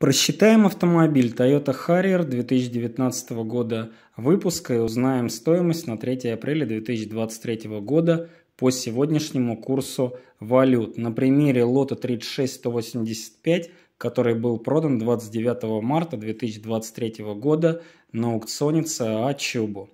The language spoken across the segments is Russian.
Просчитаем автомобиль Toyota Harrier 2019 года выпуска и узнаем стоимость на 3 апреля 2023 года по сегодняшнему курсу валют на примере лота 36185, который был продан 29 марта 2023 года на аукционе ЦА Чубу.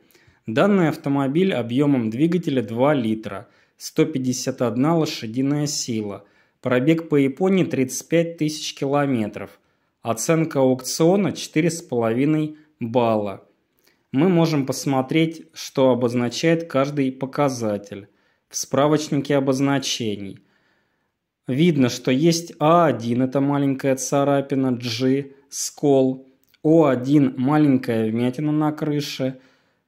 Данный автомобиль объемом двигателя 2 литра, 151 лошадиная сила, пробег по Японии 35 тысяч километров – Оценка аукциона 4,5 балла. Мы можем посмотреть, что обозначает каждый показатель в справочнике обозначений. Видно, что есть А1 – это маленькая царапина, G – скол, О1 – маленькая вмятина на крыше,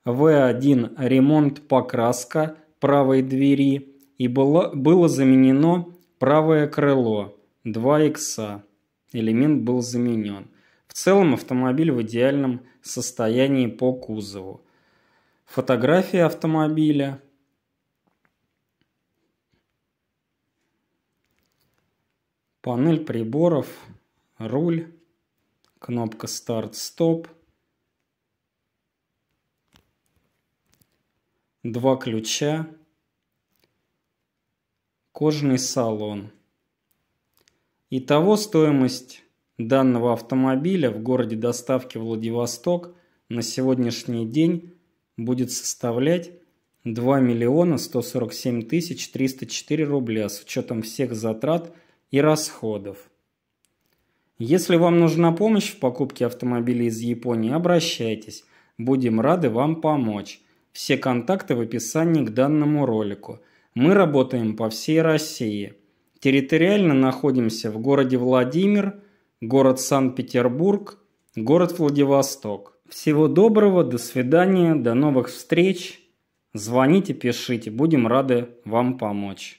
В1 – ремонт покраска правой двери и было, было заменено правое крыло 2 икса элемент был заменен. В целом автомобиль в идеальном состоянии по кузову. Фотография автомобиля. Панель приборов, руль, кнопка старт-стоп, два ключа, кожный салон – Итого стоимость данного автомобиля в городе доставки Владивосток на сегодняшний день будет составлять 2 миллиона 147 тысяч 304 рубля с учетом всех затрат и расходов. Если вам нужна помощь в покупке автомобиля из Японии, обращайтесь. Будем рады вам помочь. Все контакты в описании к данному ролику. Мы работаем по всей России – Территориально находимся в городе Владимир, город Санкт-Петербург, город Владивосток. Всего доброго, до свидания, до новых встреч. Звоните, пишите, будем рады вам помочь.